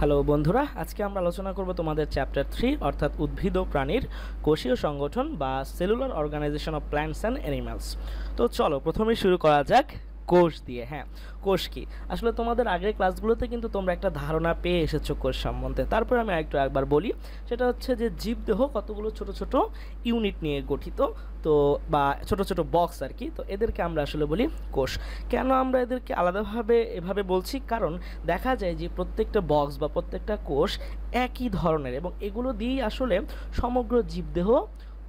hello বন্ধুরা আজকে আমরা আলোচনা করব তোমাদের চ্যাপ্টার থ্রি অর্থাৎ উদ্ভিদ ও প্রাণীর কোষীয় সংগঠন বা cellular organization of plants and animals তো চলো প্রথমেই শুরু করা যাক কোষ দিয়ে হ্যাঁ কোষ কি আসলে তোমাদের আগের ক্লাসগুলোতে কিন্তু তোমরা একটা ধারণা পেয়ে এসেছো কোষ সম্বন্ধে তারপর আমি আরেকটু একবার বলি সেটা হচ্ছে যে জীবদেহ কতগুলো ছোট ছোট ইউনিট নিয়ে গঠিত তো বা ছোট ছোট বক্স আর কি তো এদেরকে আমরা আসলে বলি কোষ কেন আমরা এদেরকে আলাদাভাবে এভাবে বলছি কারণ দেখা যায় যে প্রত্যেকটা বক্স বা প্রত্যেকটা কোষ একই ধরনের এবং এগুলো দিয়েই আসলে সমগ্র জীবদেহ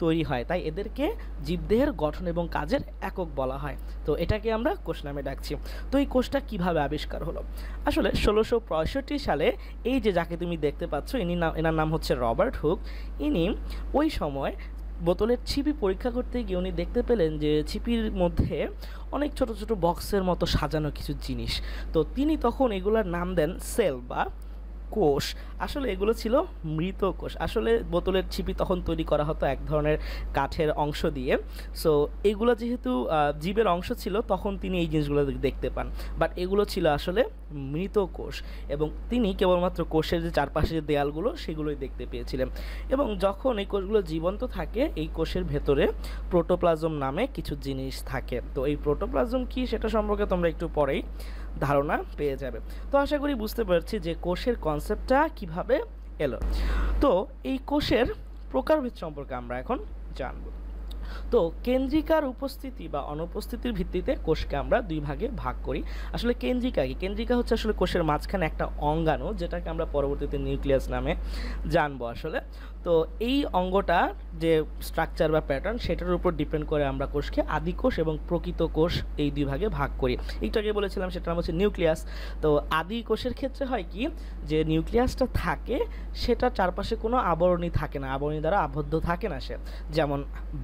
তৈরি হয় তাই এদেরকে জীবদেহের গঠন এবং কাজের একক বলা হয় তো এটাকে আমরা কোষ নামে ডাকছি তো এই কোষটা কিভাবে আবিষ্কার হলো আসলে ষোলোশো পঁয়ষট্টি সালে এই যে যাকে তুমি দেখতে পাচ্ছ ইনি নাম এনার নাম হচ্ছে রবার্ট হুক ইনি ওই সময় বোতলের ছিপি পরীক্ষা করতে গিয়ে উনি দেখতে পেলেন যে ছিপির মধ্যে অনেক ছোট ছোট বক্সের মতো সাজানো কিছু জিনিস তো তিনি তখন এগুলার নাম দেন সেল বা কোষ আসলে এগুলো ছিল মৃত কোষ আসলে বোতলের ছিপি তখন তৈরি করা হতো এক ধরনের কাঠের অংশ দিয়ে সো এগুলো যেহেতু জীবের অংশ ছিল তখন তিনি এই জিনিসগুলো দেখতে পান বাট এগুলো ছিল আসলে মৃত কোষ এবং তিনি কেবলমাত্র কোষের যে চারপাশে যে দেয়ালগুলো সেগুলোই দেখতে পেয়েছিলেন এবং যখন এই কোষগুলো জীবন্ত থাকে এই কোষের ভেতরে প্রোটোপ্লাজম নামে কিছু জিনিস থাকে তো এই প্রোটোপ্লাজম কি সেটা সম্পর্কে তোমরা একটু পরেই ধারণা পেয়ে যাবে তো আশা করি বুঝতে পারছি যে কোষের কনসেপ্টটা কিভাবে এলো তো এই কোষের প্রকারভেদ সম্পর্কে আমরা এখন জানব তো কেন্দ্রিকার উপস্থিতি বা অনুপস্থিতির ভিত্তিতে কোষকে আমরা দুই ভাগে ভাগ করি আসলে কেন্দ্রিকা কি কেন্দ্রিকা হচ্ছে আসলে কোষের মাঝখানে একটা অঙ্গাণু যেটাকে আমরা পরবর্তীতে নিউক্লিয়াস নামে জানবো আসলে তো এই অঙ্গটা যে স্ট্রাকচার বা প্যাটার্ন সেটার উপর ডিপেন্ড করে আমরা কোষকে আদি কোষ এবং প্রকৃত কোষ এই দুই ভাগে ভাগ করি একটু আগে বলেছিলাম সেটার নাম হচ্ছে নিউক্লিয়াস তো আদি কোষের ক্ষেত্রে হয় কি যে নিউক্লিয়াসটা থাকে সেটা চারপাশে কোনো আবরণী থাকে না আবরণী দ্বারা আবদ্ধ থাকে না সে যেমন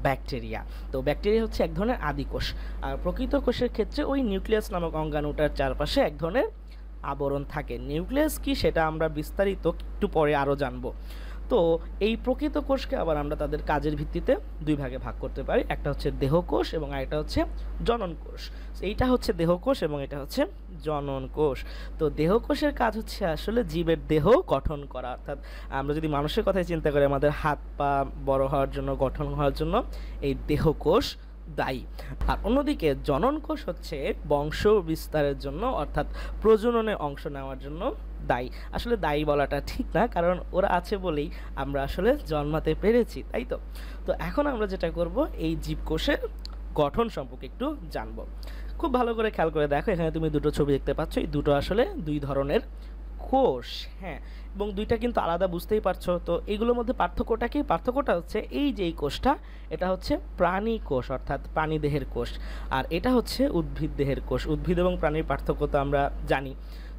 ব্যাকটেরিয়া তো ব্যাকটেরিয়া হচ্ছে এক ধরনের আদি কোষ আর প্রকৃত কোষের ক্ষেত্রে ওই নিউক্লিয়াস নামক অঙ্গাণুটার চারপাশে এক ধরনের আবরণ থাকে নিউক্লিয়াস কি সেটা আমরা বিস্তারিত একটু পরে আরও জানবো তো এই প্রকৃত কোষকে আবার আমরা তাদের কাজের ভিত্তিতে দুই ভাগে ভাগ করতে পারি একটা হচ্ছে দেহকোষ এবং আরেকটা হচ্ছে জনন কোষ এইটা হচ্ছে দেহকোষ এবং এটা হচ্ছে জনন কোষ তো দেহকোষের কাজ হচ্ছে আসলে জীবের দেহ গঠন করা অর্থাৎ আমরা যদি মানুষের কথাই চিন্তা করি আমাদের হাত পা বড় হওয়ার জন্য গঠন হওয়ার জন্য এই দেহকোষ দায়ী আর অন্যদিকে জনন কোষ হচ্ছে বংশ বিস্তারের জন্য অর্থাৎ প্রজননে অংশ নেওয়ার জন্য দায়ী আসলে দায়ী বলাটা ঠিক না কারণ ওরা আছে বলেই আমরা আসলে জন্মাতে পেরেছি তাই তো তো এখন আমরা যেটা করব এই জীবকোষের গঠন সম্পর্কে একটু জানবো খুব ভালো করে খেয়াল করে দেখো এখানে তুমি দুটো ছবি দেখতে পাচ্ছ এই দুটো আসলে দুই ধরনের কোষ হ্যাঁ এবং দুইটা কিন্তু আলাদা বুঝতেই পারছো তো এইগুলোর মধ্যে পার্থক্যটা কি পার্থক্যটা হচ্ছে এই যে এই কোষটা এটা হচ্ছে প্রাণী কোষ অর্থাৎ প্রাণী দেহের কোষ আর এটা হচ্ছে উদ্ভিদ দেহের কোষ উদ্ভিদ এবং প্রাণীর পার্থক্য তো আমরা জানি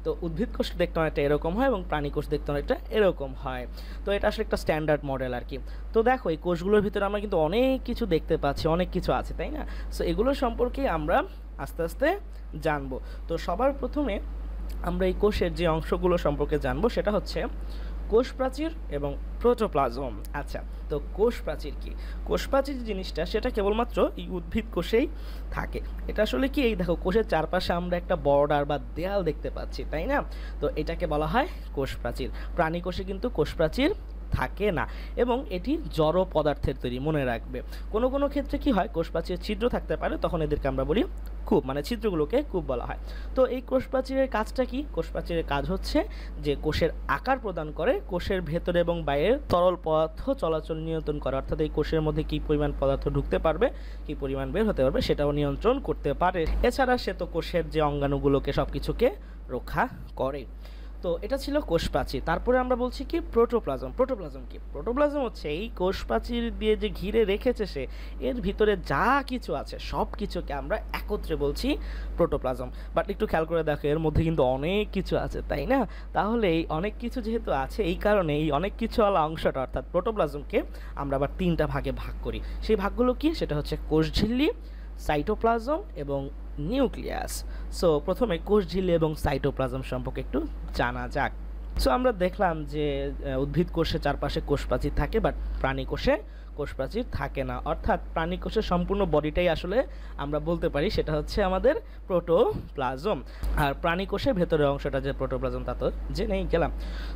তো উদ্ভিদ কোষ দেখতে অনেকটা এরকম হয় এবং প্রাণী কোষ দেখতে অনেকটা এরকম হয় তো এটা আসলে একটা স্ট্যান্ডার্ড মডেল আর কি তো দেখো এই কোষগুলোর ভিতরে আমরা কিন্তু অনেক কিছু দেখতে পাচ্ছি অনেক কিছু আছে তাই না সো এগুলো সম্পর্কে আমরা আস্তে আস্তে জানবো তো সবার প্রথমে আমরা এই কোষের যে অংশগুলো সম্পর্কে জানবো সেটা হচ্ছে কোষ প্রাচীর এবং প্রোটোপ্লাজম আচ্ছা তো কোষ প্রাচীর কি কোষ প্রাচীর জিনিসটা সেটা কেবলমাত্র এই উদ্ভিদ কোষেই থাকে এটা আসলে কি এই দেখো কোষের চারপাশে আমরা একটা বর্ডার বা দেয়াল দেখতে পাচ্ছি তাই না তো এটাকে বলা হয় কোষ প্রাচীর প্রাণী কোষে কিন্তু কোষ প্রাচীর থাকে না এবং এটি জড় পদার্থের তৈরি মনে রাখবে কোনো কোনো ক্ষেত্রে কি হয় কোষপ্রাচীর ছিদ্র থাকতে পারে তখন এদেরকে আমরা বলি কূপ মানে ছিদ্রগুলোকে কূপ বলা হয় তো এই কোষপ্রাচীরের কাজটা কি কোষপ্রাচীরের কাজ হচ্ছে যে কোষের আকার প্রদান করে কোষের ভেতরে এবং বাইরে তরল পদার্থ চলাচল নিয়ন্ত্রণ করে অর্থাৎ এই কোষের মধ্যে কি পরিমাণ পদার্থ ঢুকতে পারবে কি পরিমাণ বের হতে পারবে সেটাও নিয়ন্ত্রণ করতে পারে এছাড়া সে তো কোষের যে অঙ্গাণুগুলোকে সব কিছুকে রক্ষা করে তো এটা ছিল কোষ প্রাচীর তারপরে আমরা বলছি কি প্রোটোপ্লাজম প্রোটোপ্লাজম কি প্রোটোপ্লাজম হচ্ছে এই কোষ প্রাচীর দিয়ে যে ঘিরে রেখেছে সে এর ভিতরে যা কিছু আছে সব কিছুকে আমরা একত্রে বলছি প্রোটোপ্লাজম বাট একটু খেয়াল করে দেখো এর মধ্যে কিন্তু অনেক কিছু আছে তাই না তাহলে এই অনেক কিছু যেহেতু আছে এই কারণে এই অনেক কিছুওয়ালা অংশটা অর্থাৎ প্রোটোপ্লাজমকে আমরা আবার তিনটা ভাগে ভাগ করি সেই ভাগগুলো কি সেটা হচ্ছে কোষঝিল্লি সাইটোপ্লাজম এবং নিউক্লিয়াস সো প্রথমে কোষ ঝিল্লি এবং সাইটোপ্লাজম সম্পর্কে একটু জানা যাক সো আমরা দেখলাম যে উদ্ভিদ কোষে চারপাশে কোষপ্রাচীর থাকে বাট প্রাণী কোষে কোষপ্রাচীর থাকে না অর্থাৎ প্রাণী কোষের সম্পূর্ণ বডিটাই আসলে আমরা বলতে পারি সেটা হচ্ছে আমাদের প্রোটোপ্লাজম আর প্রাণী কোষের ভেতরের অংশটা যে প্রোটোপ্লাজম তা তো জেনেই গেলাম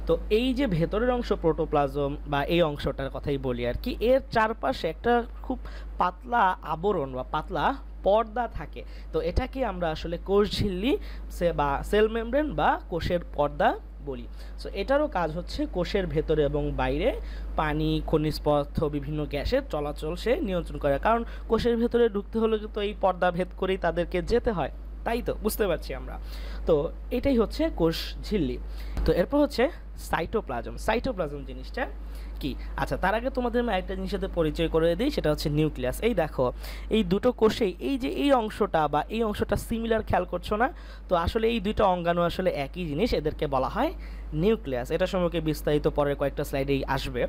তো এই যে ভেতরের অংশ প্রোটোপ্লাজম বা এই অংশটার কথাই বলি আর কি এর চারপাশে একটা খুব পাতলা আবরণ বা পাতলা পর্দা থাকে তো এটাকে আমরা আসলে কোষ ঝিল্লি সে বা সেল মেমব্রেন বা কোষের পর্দা বলি সো এটারও কাজ হচ্ছে কোষের ভেতরে এবং বাইরে পানি খনিজ পদার্থ বিভিন্ন গ্যাসের চলাচল সে নিয়ন্ত্রণ করে কারণ কোষের ভেতরে ঢুকতে হলে তো এই পর্দা ভেদ করেই তাদেরকে যেতে হয় তাই তো বুঝতে পারছি আমরা তো এটাই হচ্ছে কোষ ঝিল্লি তো এরপর হচ্ছে সাইটোপ্লাজম সাইটোপ্লাজম জিনিসটা কি আচ্ছা তার আগে তোমাদের আমি একটা জিনিস সাথে পরিচয় করে দিই সেটা হচ্ছে নিউক্লিয়াস এই দেখো এই দুটো কোষেই এই যে এই অংশটা বা এই অংশটা সিমিলার খেয়াল করছো না তো আসলে এই দুটো অঙ্গাণু আসলে একই জিনিস এদেরকে বলা হয় নিউক্লিয়াস এটা সম্পর্কে বিস্তারিত পরে কয়েকটা স্লাইডেই আসবে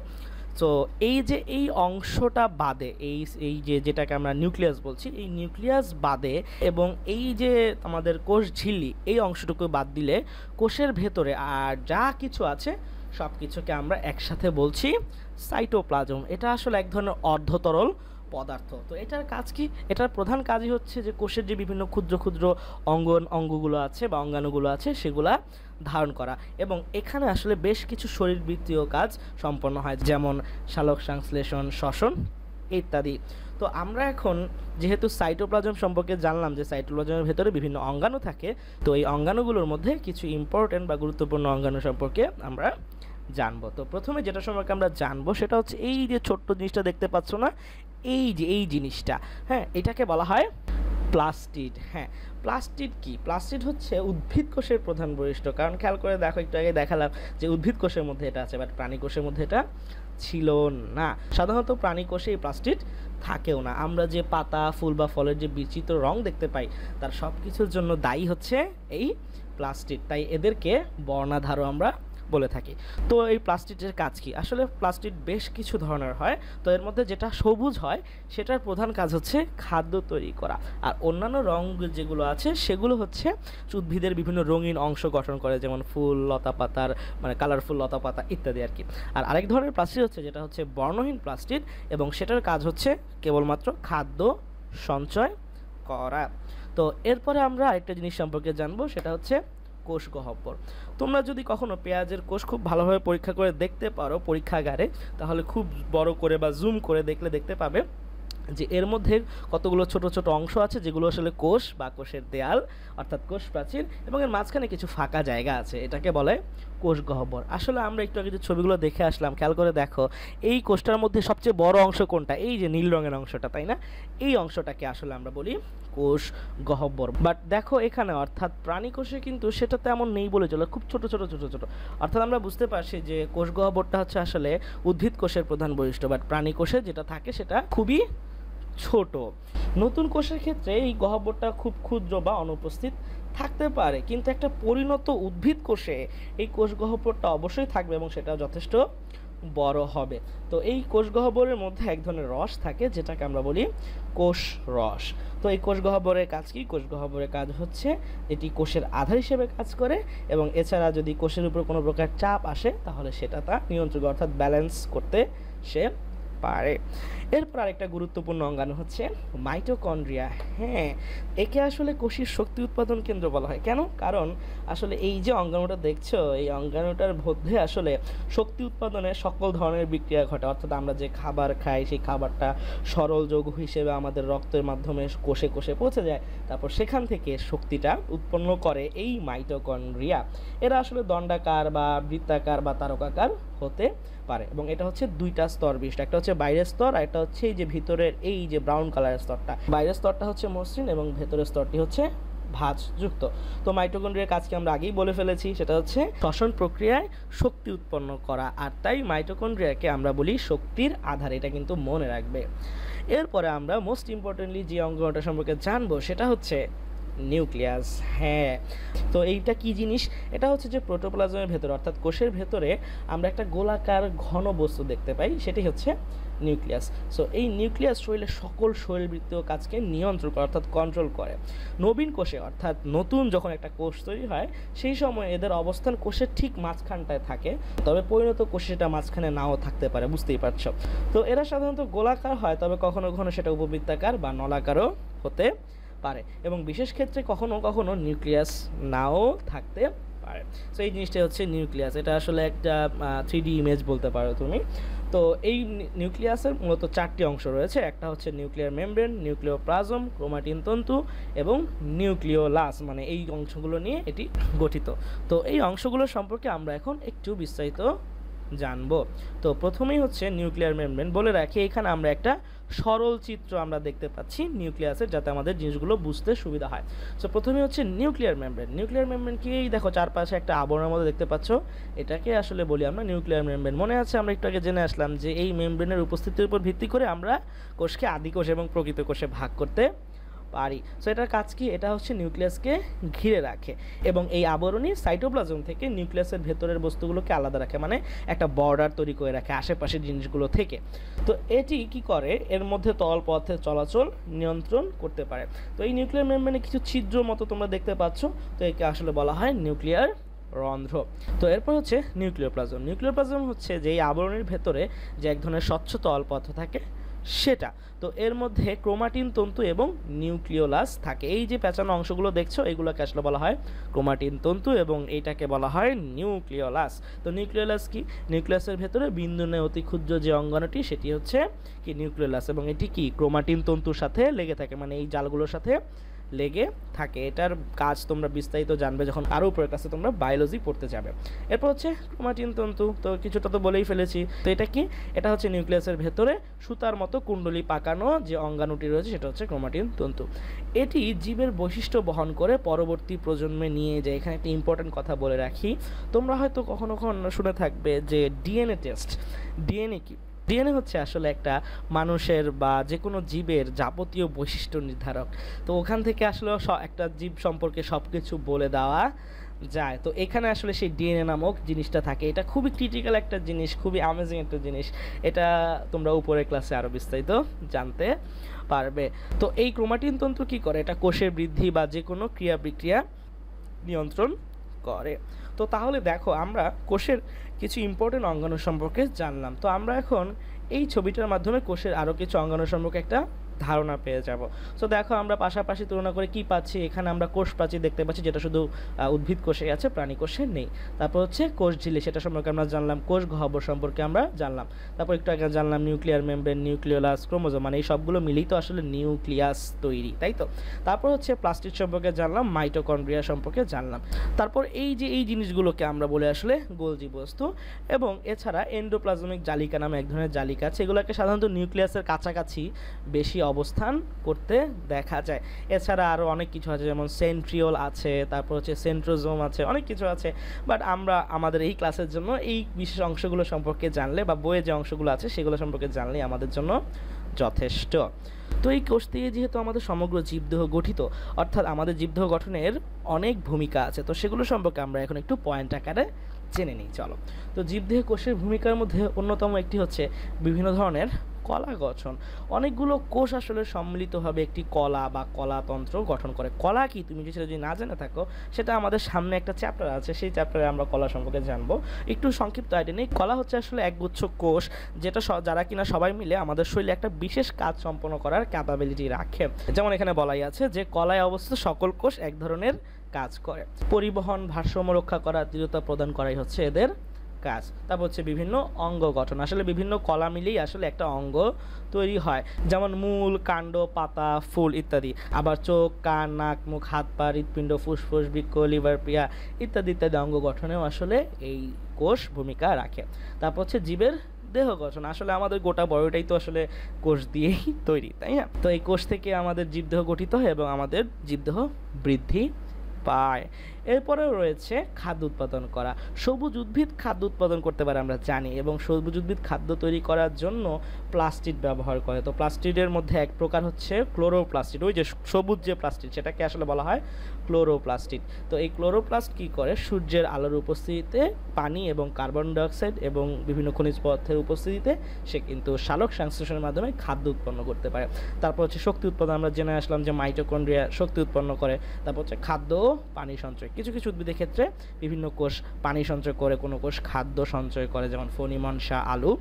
তো এই যে এই অংশটা বাদে এই এই যে যেটাকে আমরা নিউক্লিয়াস বলছি এই নিউক্লিয়াস বাদে এবং এই যে আমাদের কোষ ঝিল্লি এই অংশটুকু বাদ দিলে কোষের ভেতরে আর যা কিছু আছে সব কিছুকে আমরা একসাথে বলছি সাইটোপ্লাজম এটা আসলে এক ধরনের অর্ধতরল পদার্থ তো এটার কাজ কি এটার প্রধান কাজই হচ্ছে যে কোষের যে বিভিন্ন ক্ষুদ্র ক্ষুদ্র অঙ্গন অঙ্গগুলো আছে বা অঙ্গাণুগুলো আছে সেগুলা ধারণ করা এবং এখানে আসলে বেশ কিছু শরীরবৃত্তীয় কাজ সম্পন্ন হয় যেমন শালক সংশ্লেষণ শ্বসন ইত্যাদি তো আমরা এখন যেহেতু সাইটোপ্লাজম সম্পর্কে জানলাম যে সাইটোপ্লাজমের ভেতরে বিভিন্ন অঙ্গাণু থাকে তো এই অঙ্গাণুগুলোর মধ্যে কিছু ইম্পর্টেন্ট বা গুরুত্বপূর্ণ অঙ্গাণু সম্পর্কে আমরা জানবো তো প্রথমে যেটা সম্পর্কে আমরা জানবো সেটা হচ্ছে এই যে ছোট্ট জিনিসটা দেখতে পাচ্ছ না এই যে এই জিনিসটা হ্যাঁ এটাকে বলা হয় প্লাস্টিড হ্যাঁ প্লাস্টিড কি প্লাস্টিড হচ্ছে উদ্ভিদ কোষের প্রধান বৈশিষ্ট্য কারণ খেয়াল করে দেখো একটু আগে দেখালাম যে উদ্ভিদ কোষের মধ্যে এটা আছে বাট প্রাণী কোষের মধ্যে এটা ছিল না সাধারণত প্রাণী কোষে এই প্লাস্টিড থাকেও না আমরা যে পাতা ফুল বা ফলের যে বিচিত্র রং দেখতে পাই তার সব কিছুর জন্য দায়ী হচ্ছে এই প্লাস্টিড তাই এদেরকে বর্ণাধারও আমরা বলে থাকি তো এই প্লাস্টিকের কাজ কি আসলে প্লাস্টিক বেশ কিছু ধরনের হয় তো এর মধ্যে যেটা সবুজ হয় সেটার প্রধান কাজ হচ্ছে খাদ্য তৈরি করা আর অন্যান্য রং যেগুলো আছে সেগুলো হচ্ছে উদ্ভিদের বিভিন্ন রঙিন অংশ গঠন করে যেমন ফুল লতা পাতার মানে কালারফুল লতা পাতা ইত্যাদি আর কি আর আরেক ধরনের প্লাস্টিক হচ্ছে যেটা হচ্ছে বর্ণহীন প্লাস্টিক এবং সেটার কাজ হচ্ছে কেবলমাত্র খাদ্য সঞ্চয় করা তো এরপরে আমরা আরেকটা জিনিস সম্পর্কে জানবো সেটা হচ্ছে কোষ গহ্বর তোমরা যদি কখনো পেঁয়াজের কোষ খুব ভালোভাবে পরীক্ষা করে দেখতে পারো পরীক্ষাগারে তাহলে খুব বড় করে বা জুম করে দেখলে দেখতে পাবে যে এর মধ্যে কতগুলো ছোট ছোট অংশ আছে যেগুলো আসলে কোষ বা কোষের দেয়াল অর্থাৎ কোষ প্রাচীর এবং এর মাঝখানে কিছু ফাঁকা জায়গা আছে এটাকে বলে কোষ গহ্বর আসলে আমরা একটু আগে যে ছবিগুলো দেখে আসলাম খেয়াল করে দেখো এই কোষটার মধ্যে সবচেয়ে বড় অংশ কোনটা এই যে নীল রঙের অংশটা তাই না এই অংশটাকে আসলে আমরা বলি কোষ গহব্বর বাট দেখো এখানে অর্থাৎ প্রাণী কোষে কিন্তু সেটা তেমন নেই বলে চলে খুব ছোট ছোট ছোট ছোট অর্থাৎ আমরা বুঝতে পারছি যে কোষ গহ্বরটা হচ্ছে আসলে উদ্ভিদ কোষের প্রধান বৈশিষ্ট্য বাট প্রাণী কোষে যেটা থাকে সেটা খুবই ছোট নতুন কোষের ক্ষেত্রে এই গহ্বরটা খুব ক্ষুদ্র বা অনুপস্থিত থাকতে পারে কিন্তু একটা পরিণত উদ্ভিদ কোষে এই কোষ গহ্বরটা অবশ্যই থাকবে এবং সেটা যথেষ্ট বড় হবে তো এই কোষ গহ্বরের মধ্যে এক ধরনের রস থাকে যেটাকে আমরা বলি কোষ রস তো এই কোষ গহ্বরের কাজ কি কোষ গহ্বরের কাজ হচ্ছে এটি কোষের আধার হিসেবে কাজ করে এবং এছাড়া যদি কোষের উপর কোনো প্রকার চাপ আসে তাহলে সেটা তা নিয়ন্ত্রণ অর্থাৎ ব্যালেন্স করতে সে পারে এরপর আরেকটা গুরুত্বপূর্ণ অঙ্গাণু হচ্ছে মাইটোকন্ড্রিয়া হ্যাঁ একে আসলে কোষির শক্তি উৎপাদন কেন্দ্র বলা হয় কেন কারণ আসলে এই যে অঙ্গাণুটা দেখছো এই অঙ্গাণুটার মধ্যে আসলে শক্তি উৎপাদনে সকল ধরনের বিক্রিয়া ঘটে অর্থাৎ আমরা যে খাবার খাই সেই খাবারটা সরল যৌগ হিসেবে আমাদের রক্তের মাধ্যমে কোষে কোষে পৌঁছে যায় তারপর সেখান থেকে শক্তিটা উৎপন্ন করে এই মাইটোকন্ড্রিয়া এরা আসলে দণ্ডাকার বা বৃত্তাকার বা তারকাকার হতে পারে এবং এটা হচ্ছে দুইটা স্তর বিশিষ্ট একটা হচ্ছে বাইরের স্তর আর একটা হচ্ছে এই যে ভিতরের এই যে ব্রাউন কালারের স্তরটা বাইরের স্তরটা হচ্ছে মসৃণ এবং ভেতরের স্তরটি হচ্ছে যুক্ত তো মাইটোকন্ড্রিয়ার কাজকে আমরা আগেই বলে ফেলেছি সেটা হচ্ছে শ্বসন প্রক্রিয়ায় শক্তি উৎপন্ন করা আর তাই মাইটোকন্ড্রিয়াকে আমরা বলি শক্তির আধার এটা কিন্তু মনে রাখবে এরপরে আমরা মোস্ট ইম্পর্টেন্টলি যে অঙ্গটা সম্পর্কে জানবো সেটা হচ্ছে নিউক্লিয়াস হ্যাঁ তো এইটা কি জিনিস এটা হচ্ছে যে প্রোটোপ্লাজমের ভেতরে অর্থাৎ কোষের ভেতরে আমরা একটা গোলাকার ঘন বস্তু দেখতে পাই সেটি হচ্ছে নিউক্লিয়াস সো এই নিউক্লিয়াস শরীরের সকল শরীরবৃত্তীয় কাজকে নিয়ন্ত্রণ করে অর্থাৎ কন্ট্রোল করে নবীন কোষে অর্থাৎ নতুন যখন একটা কোষ তৈরি হয় সেই সময় এদের অবস্থান কোষের ঠিক মাঝখানটায় থাকে তবে পরিণত কোষে সেটা মাঝখানে নাও থাকতে পারে বুঝতেই পারছ তো এরা সাধারণত গোলাকার হয় তবে কখনো কখনো সেটা উপবৃত্তাকার বা নলাকারও হতে পারে এবং বিশেষ ক্ষেত্রে কখনো কখনো নিউক্লিয়াস নাও থাকতে পারে সো এই জিনিসটা হচ্ছে নিউক্লিয়াস এটা আসলে একটা থ্রি ইমেজ বলতে পারো তুমি তো এই নিউক্লিয়াসের মূলত চারটি অংশ রয়েছে একটা হচ্ছে nuclear membrane nucleoplasm chromatin তন্তু এবং নিউক্লিওলাস মানে এই অংশগুলো নিয়ে এটি গঠিত তো এই অংশগুলো সম্পর্কে আমরা এখন একটু বিস্তারিত জানবো তো প্রথমেই হচ্ছে নিউক্লিয়ার মেমব্রেন বলে রাখি এখানে আমরা একটা সরল চিত্র আমরা দেখতে পাচ্ছি নিউক্লিয়াসের যাতে আমাদের জিনিসগুলো বুঝতে সুবিধা হয় সো প্রথমে হচ্ছে নিউক্লিয়ার মেমব্রেন নিউক্লিয়ার মেমব্রেনকেই দেখো চারপাশে একটা আবরণের মধ্যে দেখতে পাচ্ছ এটাকে আসলে বলি আমরা নিউক্লিয়ার মেমব্রেন মনে আছে আমরা একটু আগে জেনে আসলাম যে এই মেমব্রেনের উপস্থিতির উপর ভিত্তি করে আমরা কোষকে আদি কোষ এবং প্রকৃত কোষে ভাগ করতে পারি সো এটার কাজ কি এটা হচ্ছে নিউক্লিয়াসকে ঘিরে রাখে এবং এই আবরণী সাইটোপ্লাজম থেকে নিউক্লিয়াসের ভেতরের বস্তুগুলোকে আলাদা রাখে মানে একটা বর্ডার তৈরি করে রাখে আশেপাশের জিনিসগুলো থেকে তো এটি কি করে এর মধ্যে তল পথে চলাচল নিয়ন্ত্রণ করতে পারে তো এই নিউক্লিয়ার মেমব্রেনে কিছু ছিদ্র মতো তোমরা দেখতে পাচ্ছ তো একে আসলে বলা হয় নিউক্লিয়ার রন্ধ্র তো এরপর হচ্ছে নিউক্লিয়ার নিউক্লিওপ্লাজম হচ্ছে যে আবরণের ভেতরে যে এক ধরনের স্বচ্ছ তলপথ থাকে সেটা তো এর মধ্যে ক্রোমাটিন তন্তু এবং নিউক্লিওলাস থাকে এই যে পেঁচানো অংশগুলো দেখছো এগুলোকে আসলে বলা হয় ক্রোমাটিন তন্তু এবং এইটাকে বলা হয় নিউক্লিওলাস তো নিউক্লিওলাস কি নিউক্লিয়াসের ভেতরে বিন্দু অতি ক্ষুদ্র যে অঙ্গনটি সেটি হচ্ছে কি নিউক্লিওলাস এবং এটি কি ক্রোমাটিন তন্তুর সাথে লেগে থাকে মানে এই জালগুলোর সাথে লেগে থাকে এটার কাজ তোমরা বিস্তারিত জানবে যখন আরও উপরের কাছে তোমরা বায়োলজি পড়তে যাবে এরপর হচ্ছে ক্রোমাটিন তন্তু তো কিছুটা তো বলেই ফেলেছি তো এটা কি এটা হচ্ছে নিউক্লিয়াসের ভেতরে সুতার মতো কুণ্ডলি পাকানো যে অঙ্গাণুটি রয়েছে সেটা হচ্ছে ক্রোমাটিন তন্তু এটি জীবের বৈশিষ্ট্য বহন করে পরবর্তী প্রজন্মে নিয়ে যায় এখানে একটা ইম্পর্ট্যান্ট কথা বলে রাখি তোমরা হয়তো কখনো কখনো শুনে থাকবে যে ডিএনএ টেস্ট ডিএনএ কি ডিএনএ হচ্ছে আসলে একটা মানুষের বা যে কোনো জীবের যাবতীয় বৈশিষ্ট্য নির্ধারক তো ওখান থেকে আসলে একটা জীব সম্পর্কে সব কিছু বলে দেওয়া যায় তো এখানে আসলে সেই ডিএনএ নামক জিনিসটা থাকে এটা খুবই ক্রিটিক্যাল একটা জিনিস খুবই আমেজিং একটা জিনিস এটা তোমরা উপরের ক্লাসে আরও বিস্তারিত জানতে পারবে তো এই ক্রোমাটিন তন্ত্র কী করে এটা কোষের বৃদ্ধি বা যে কোনো ক্রিয়া বিক্রিয়া নিয়ন্ত্রণ করে তো তাহলে দেখো আমরা কোষের কিছু ইম্পর্টেন্ট অঙ্গাণু সম্পর্কে জানলাম তো আমরা এখন এই ছবিটার মাধ্যমে কোষের আরও কিছু অঙ্গাণু সম্পর্কে একটা ধারণা পেয়ে যাব সো দেখো আমরা পাশাপাশি তুলনা করে কি পাচ্ছি এখানে আমরা কোষ প্রাচীর দেখতে পাচ্ছি যেটা শুধু উদ্ভিদ কোষে আছে প্রাণী কোষে নেই তারপর হচ্ছে কোষ ঝিলে সেটা সম্পর্কে আমরা জানলাম কোষ গহ্বর সম্পর্কে আমরা জানলাম তারপর একটু আগে জানলাম নিউক্লিয়ার মেমব্রেন নিউক্লিয়লাস ক্রোমোজো মানে এই সবগুলো মিলেই তো আসলে নিউক্লিয়াস তৈরি তাই তো তারপর হচ্ছে প্লাস্টিক সম্পর্কে জানলাম মাইটোকন্ড্রিয়া সম্পর্কে জানলাম তারপর এই যে এই জিনিসগুলোকে আমরা বলে আসলে গোলজি বস্তু এবং এছাড়া এন্ডোপ্লাজমিক জালিকা নামে এক ধরনের জালিকা আছে এগুলোকে সাধারণত নিউক্লিয়াসের কাছাকাছি বেশি অবস্থান করতে দেখা যায় এছাড়া আরও অনেক কিছু আছে যেমন সেন্ট্রিওল আছে তারপর হচ্ছে সেন্ট্রোজোম আছে অনেক কিছু আছে বাট আমরা আমাদের এই ক্লাসের জন্য এই বিশেষ অংশগুলো সম্পর্কে জানলে বা বইয়ে যে অংশগুলো আছে সেগুলো সম্পর্কে জানলে আমাদের জন্য যথেষ্ট তো এই কোষ দিয়ে যেহেতু আমাদের সমগ্র জীবদেহ গঠিত অর্থাৎ আমাদের জীবদেহ গঠনের অনেক ভূমিকা আছে তো সেগুলো সম্পর্কে আমরা এখন একটু পয়েন্ট আকারে জেনে নিই চলো তো জীবদেহ কোষের ভূমিকার মধ্যে অন্যতম একটি হচ্ছে বিভিন্ন ধরনের কলা গঠন অনেকগুলো কোষ আসলে সম্মিলিতভাবে একটি কলা বা কলাতন্ত্র গঠন করে কলা কি তুমি যদি সেটা যদি না জেনে থাকো সেটা আমাদের সামনে একটা চ্যাপ্টার আছে সেই চ্যাপ্টারে আমরা কলা সম্পর্কে জানবো একটু সংক্ষিপ্ত আইডিয়া নেই কলা হচ্ছে আসলে একগুচ্ছ কোষ যেটা যারা কিনা সবাই মিলে আমাদের শরীরে একটা বিশেষ কাজ সম্পন্ন করার ক্যাপাবিলিটি রাখে যেমন এখানে বলাই আছে যে কলায় অবস্থিত সকল কোষ এক ধরনের কাজ করে পরিবহন ভারসাম্য রক্ষা করা দৃঢ়তা প্রদান করাই হচ্ছে এদের কাজ তারপর হচ্ছে বিভিন্ন অঙ্গ গঠন আসলে বিভিন্ন কলা মিলেই আসলে একটা অঙ্গ তৈরি হয় যেমন মূল কাণ্ড পাতা ফুল ইত্যাদি আবার চোখ কান নাক মুখ হাত পা হৃৎপিণ্ড ফুসফুস বৃক্ষ লিভার পিয়া ইত্যাদি ইত্যাদি অঙ্গ গঠনেও আসলে এই কোষ ভূমিকা রাখে তারপর হচ্ছে জীবের দেহ গঠন আসলে আমাদের গোটা বড়টাই তো আসলে কোষ দিয়েই তৈরি তাই না তো এই কোষ থেকে আমাদের জীবদেহ গঠিত হয় এবং আমাদের জীবদেহ বৃদ্ধি পায় এরপরেও রয়েছে খাদ্য উৎপাদন করা সবুজ উদ্ভিদ খাদ্য উৎপাদন করতে পারে আমরা জানি এবং সবুজ উদ্ভিদ খাদ্য তৈরি করার জন্য প্লাস্টিক ব্যবহার করে তো প্লাস্টিকের মধ্যে এক প্রকার হচ্ছে ক্লোরোপ্লাস্টিক ওই যে সবুজ যে প্লাস্টিক সেটাকে আসলে বলা হয় ক্লোরোপ্লাস্টিক তো এই ক্লোরোপ্লাস্ট কী করে সূর্যের আলোর উপস্থিতিতে পানি এবং কার্বন ডাইঅক্সাইড এবং বিভিন্ন খনিজ পদার্থের উপস্থিতিতে সে কিন্তু সালোক সংশ্লেষণের মাধ্যমে খাদ্য উৎপন্ন করতে পারে তারপর হচ্ছে শক্তি উৎপাদন আমরা জেনে আসলাম যে মাইটোকন্ড্রিয়া শক্তি উৎপন্ন করে তারপর হচ্ছে খাদ্য ও পানি সঞ্চয় কিছু কিছু উদ্ভিদের ক্ষেত্রে বিভিন্ন কোষ পানি সঞ্চয় করে কোনো কোষ খাদ্য সঞ্চয় করে যেমন মনসা আলু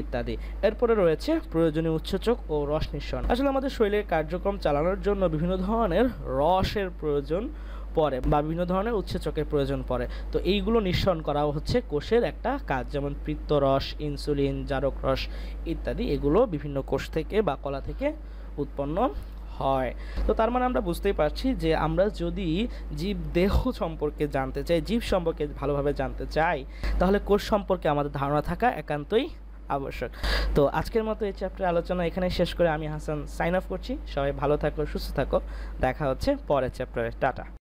ইত্যাদি এরপরে রয়েছে প্রয়োজনীয় উচ্ছেচক ও রস নিঃসরণ আসলে আমাদের শরীরের কার্যক্রম চালানোর জন্য বিভিন্ন ধরনের রসের প্রয়োজন পড়ে বা বিভিন্ন ধরনের উচ্ছেচকের প্রয়োজন পড়ে তো এইগুলো নিঃসরণ করা হচ্ছে কোষের একটা কাজ যেমন পিত্তরস ইনসুলিন জারক রস ইত্যাদি এগুলো বিভিন্ন কোষ থেকে বা কলা থেকে উৎপন্ন হয় তো তার মানে আমরা বুঝতেই পারছি যে আমরা যদি জীব দেহ সম্পর্কে জানতে চাই জীব সম্পর্কে ভালোভাবে জানতে চাই তাহলে কোষ সম্পর্কে আমাদের ধারণা থাকা একান্তই আবশ্যক তো আজকের মতো এই চ্যাপ্টার আলোচনা এখানে শেষ করে আমি হাসান সাইন অফ করছি সবাই ভালো থাকো সুস্থ থাকো দেখা হচ্ছে পরের চ্যাপ্টারে টাটা